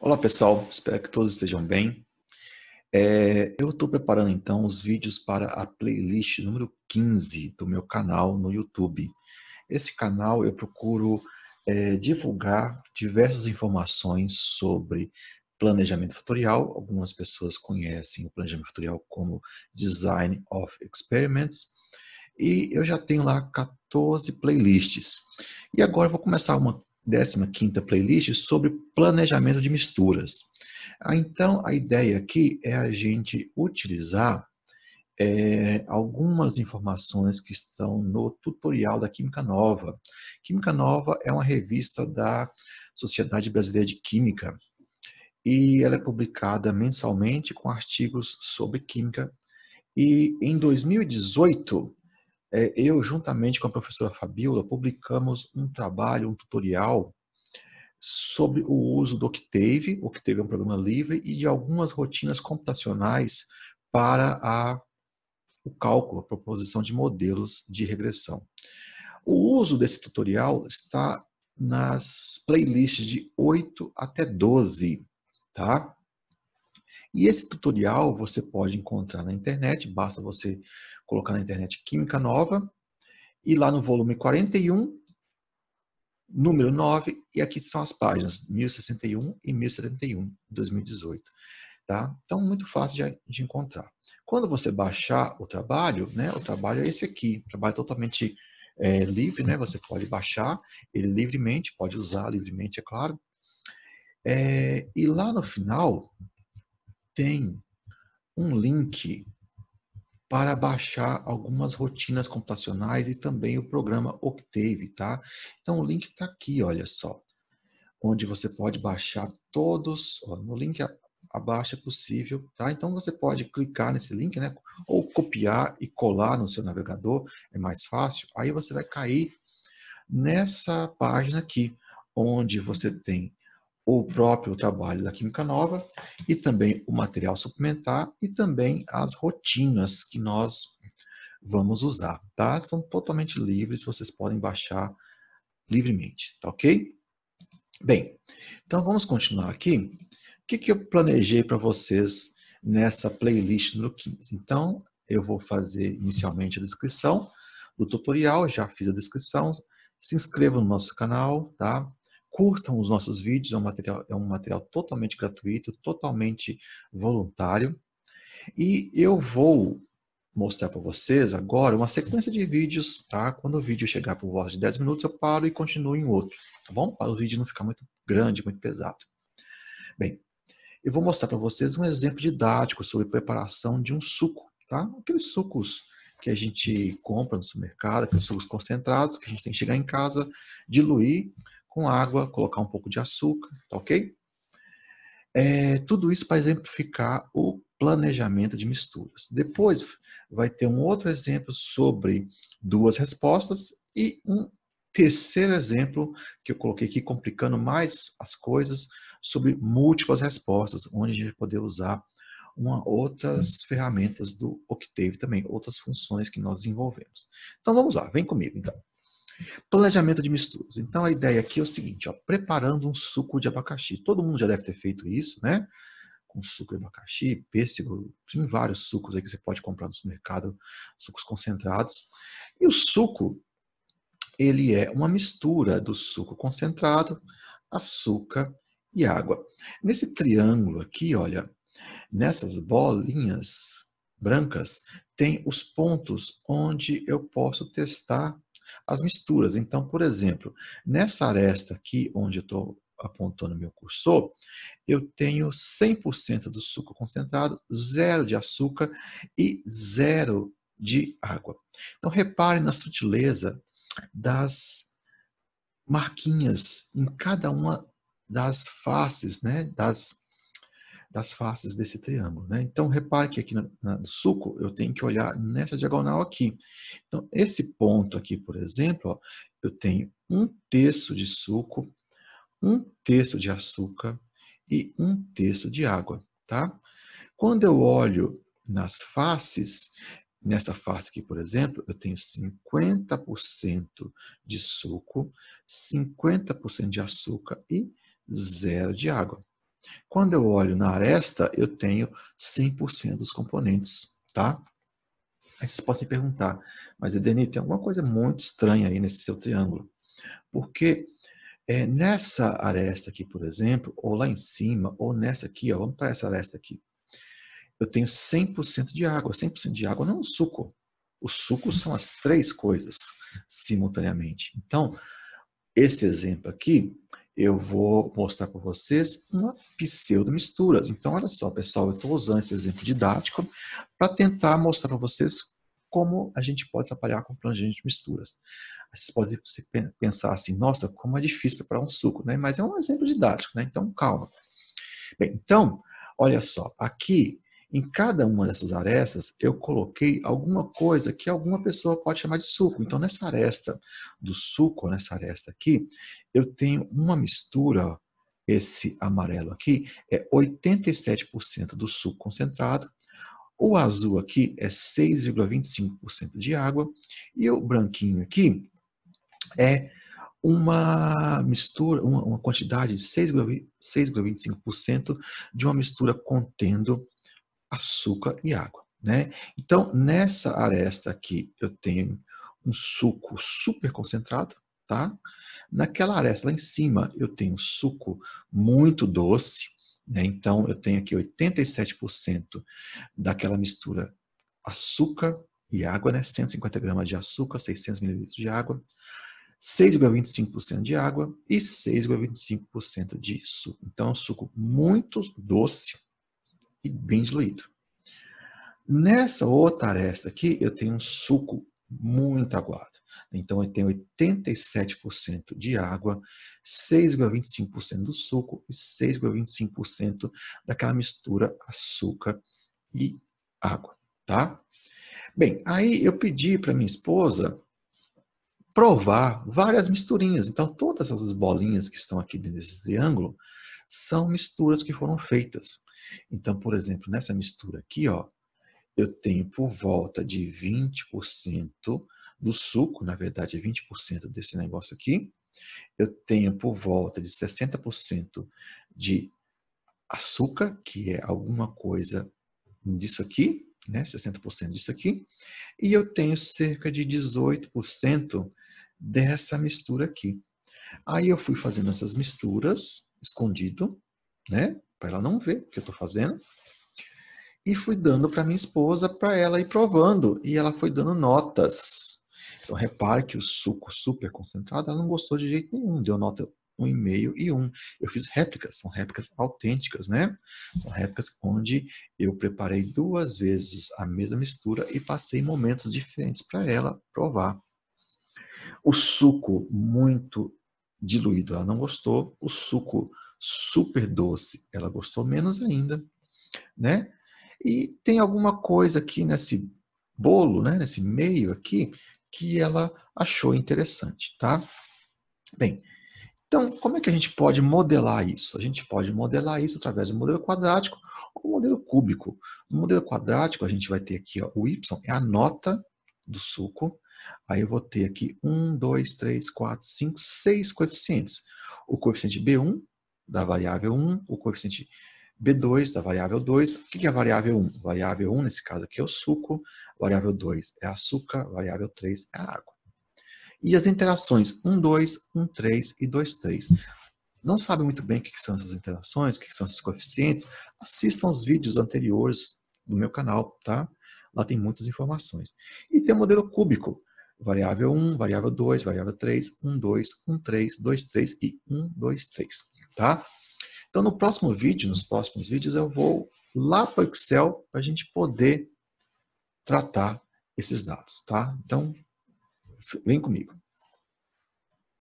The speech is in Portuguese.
Olá pessoal, espero que todos estejam bem. É, eu estou preparando então os vídeos para a playlist número 15 do meu canal no YouTube. Esse canal eu procuro é, divulgar diversas informações sobre planejamento fatorial. Algumas pessoas conhecem o planejamento fatorial como Design of Experiments. E eu já tenho lá 14 playlists. E agora eu vou começar uma 15ª playlist sobre planejamento de misturas. Ah, então, a ideia aqui é a gente utilizar é, algumas informações que estão no tutorial da Química Nova. Química Nova é uma revista da Sociedade Brasileira de Química e ela é publicada mensalmente com artigos sobre química. E em 2018, é, eu, juntamente com a professora Fabiola, publicamos um trabalho, um tutorial sobre o uso do Octave, o Octave é um programa livre, e de algumas rotinas computacionais para a, o cálculo, a proposição de modelos de regressão. O uso desse tutorial está nas playlists de 8 até 12, tá? E esse tutorial você pode encontrar na internet, basta você colocar na internet Química Nova, e lá no volume 41, número 9, e aqui são as páginas 1061 e 1071, 2018. Tá? Então, muito fácil de, de, encontrar. Quando você baixar o trabalho, né, o trabalho é esse aqui, o trabalho é totalmente é, livre, né, você pode baixar ele livremente, pode usar livremente, é claro. É, e lá no final tem um link para baixar algumas rotinas computacionais e também o programa Octave, tá? Então o link está aqui, olha só, onde você pode baixar todos, ó, no link abaixo é possível, tá? Então você pode clicar nesse link, né? Ou copiar e colar no seu navegador, é mais fácil. Aí você vai cair nessa página aqui, onde você tem o próprio trabalho da Química Nova e também o material suplementar e também as rotinas que nós vamos usar, tá? São totalmente livres, vocês podem baixar livremente, tá ok? Bem, então vamos continuar aqui. O que, que eu planejei para vocês nessa playlist número 15? Então, eu vou fazer inicialmente a descrição do tutorial, já fiz a descrição. Se inscreva no nosso canal, tá? curtam os nossos vídeos, é um material, é um material totalmente gratuito, totalmente voluntário. E eu vou mostrar para vocês agora uma sequência de vídeos, tá? Quando o vídeo chegar por volta de 10 minutos, eu paro e continuo em outro, tá bom? Para o vídeo não ficar muito grande, muito pesado. Bem, eu vou mostrar para vocês um exemplo didático sobre preparação de um suco, tá? Aqueles sucos que a gente compra no supermercado, aqueles sucos concentrados que a gente tem que chegar em casa, diluir com água, colocar um pouco de açúcar, tá ok? É, tudo isso para exemplificar o planejamento de misturas. Depois vai ter um outro exemplo sobre duas respostas e um terceiro exemplo que eu coloquei aqui complicando mais as coisas sobre múltiplas respostas, onde a gente vai poder usar uma, outras uhum. ferramentas do Octave também, outras funções que nós desenvolvemos. Então vamos lá, vem comigo então. Planejamento de misturas. Então a ideia aqui é o seguinte, ó, preparando um suco de abacaxi. Todo mundo já deve ter feito isso, né? Com suco de abacaxi, pêssego, tem vários sucos aí que você pode comprar no supermercado, sucos concentrados. E o suco, ele é uma mistura do suco concentrado, açúcar e água. Nesse triângulo aqui, olha, nessas bolinhas brancas, tem os pontos onde eu posso testar as misturas. Então, por exemplo, nessa aresta aqui, onde eu estou apontando meu cursor, eu tenho 100% do suco concentrado, zero de açúcar e zero de água. Então, repare na sutileza das marquinhas em cada uma das faces, né, das das faces desse triângulo. Né? Então, repare que aqui no, no, suco eu tenho que olhar nessa diagonal aqui. Então, esse ponto aqui, por exemplo, ó, eu tenho um terço de suco, um terço de açúcar e um terço de água. Tá? Quando eu olho nas faces, nessa face aqui, por exemplo, eu tenho 50% de suco, 50% de açúcar e zero de água. Quando eu olho na aresta, eu tenho 100% dos componentes, tá? Aí vocês podem perguntar, mas Edenir, tem alguma coisa muito estranha aí nesse seu triângulo. Porque é, nessa aresta aqui, por exemplo, ou lá em cima, ou nessa aqui, ó, vamos para essa aresta aqui. Eu tenho 100% de água. 100% de água não é um suco. O suco são as três coisas simultaneamente. Então, esse exemplo aqui, eu vou mostrar para vocês uma pseudo mistura. Então, olha só, pessoal, eu estou usando esse exemplo didático para tentar mostrar para vocês como a gente pode trabalhar com plangente de misturas. Vocês podem pensar assim, nossa, como é difícil preparar um suco, né? Mas é um exemplo didático, né? Então, calma. Bem, então, olha só, aqui em cada uma dessas arestas, eu coloquei alguma coisa que alguma pessoa pode chamar de suco. Então, nessa aresta do suco, nessa aresta aqui, eu tenho uma mistura. Esse amarelo aqui é 87% do suco concentrado, o azul aqui é 6,25% de água e o branquinho aqui é uma mistura, uma, quantidade de 6,25% de uma mistura contendo açúcar e água. Né? Então, nessa aresta aqui, eu tenho um suco super concentrado, tá? Naquela aresta lá em cima, eu tenho um suco muito doce, né? Então, eu tenho aqui 87% daquela mistura açúcar e água, né? 150 gramas de açúcar, 600 mililitros de água, 6,25% de água e 6,25% de suco. Então, é um suco muito doce, e bem diluído. Nessa outra aresta aqui, eu tenho um suco muito aguado. Então, eu tenho 87% de água, 6,25% do suco e 6,25% daquela mistura açúcar e água, tá? Bem, aí eu pedi para minha esposa provar várias misturinhas. Então, todas essas bolinhas que estão aqui desse triângulo são misturas que foram feitas. Então, por exemplo, nessa mistura aqui, ó, eu tenho por volta de 20% do suco, na verdade é 20% desse negócio aqui, eu tenho por volta de 60% de açúcar, que é alguma coisa disso aqui, né? 60% disso aqui, e eu tenho cerca de 18% dessa mistura aqui. Aí eu fui fazendo essas misturas, escondido, né? para ela não ver o que eu estou fazendo. E fui dando para minha esposa, para ela ir provando. E ela foi dando notas. Então, repare que o suco super concentrado, ela não gostou de jeito nenhum. Deu nota um e meio e um. Eu fiz réplicas, são réplicas autênticas, né? São réplicas onde eu preparei duas vezes a mesma mistura e passei momentos diferentes para ela provar. O suco muito diluído, ela não gostou. O suco super doce, ela gostou menos ainda, né? E tem alguma coisa aqui nesse bolo, né, nesse meio aqui, que ela achou interessante, tá? Bem, então, como é que a gente pode modelar isso? A gente pode modelar isso através do modelo quadrático ou modelo cúbico. No modelo quadrático, a gente vai ter aqui ó, o y, é a nota do suco. Aí eu vou ter aqui 1, 2, 3, 4, 5, 6 coeficientes. O coeficiente B1, da variável 1, o coeficiente B2 da variável 2. O que é a variável 1? Variável 1, nesse caso aqui, é o suco. Variável 2 é açúcar. Variável 3 é água. E as interações 1, 2, 1, 3 e 2, 3. Não sabe muito bem o que são essas interações, o que são esses coeficientes? Assistam aos vídeos anteriores do meu canal, tá? Lá tem muitas informações. E tem o modelo cúbico. Variável 1, variável 2, variável 3, 1, 2, 1, 3, 2, 3 e 1, 2, 3 tá? Então, no próximo vídeo, nos próximos vídeos, eu vou lá para o Excel para a gente poder tratar esses dados, tá? Então, vem comigo.